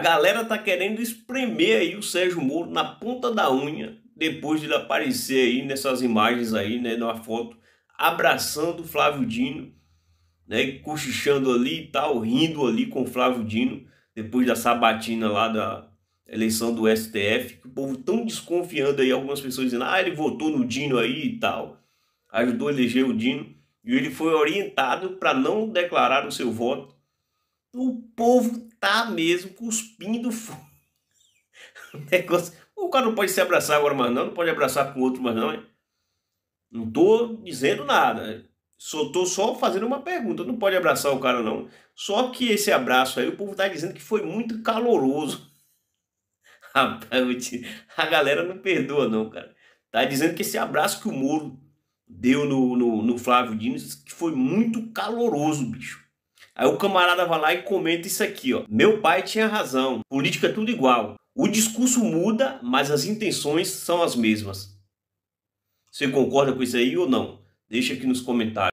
galera tá querendo espremer aí o Sérgio Moro na ponta da unha depois de ele aparecer aí nessas imagens aí, né, numa foto abraçando o Flávio Dino, né, cochichando ali e tal, rindo ali com o Flávio Dino depois da sabatina lá da eleição do STF, que o povo tão desconfiando aí, algumas pessoas dizendo, ah, ele votou no Dino aí e tal, ajudou a eleger o Dino, e ele foi orientado para não declarar o seu voto. O povo tá mesmo cuspindo fogo. Negócio. O cara não pode se abraçar agora mais não, não pode abraçar com outro mais não. Hein? Não tô dizendo nada. Né? Só tô só fazendo uma pergunta. Não pode abraçar o cara não. Só que esse abraço aí o povo tá dizendo que foi muito caloroso. Rapaz, a galera não perdoa não, cara. Tá dizendo que esse abraço que o Moro deu no, no, no Flávio Dino que foi muito caloroso, bicho. Aí o camarada vai lá e comenta isso aqui, ó. Meu pai tinha razão. Política é tudo igual. O discurso muda, mas as intenções são as mesmas. Você concorda com isso aí ou não? Deixa aqui nos comentários.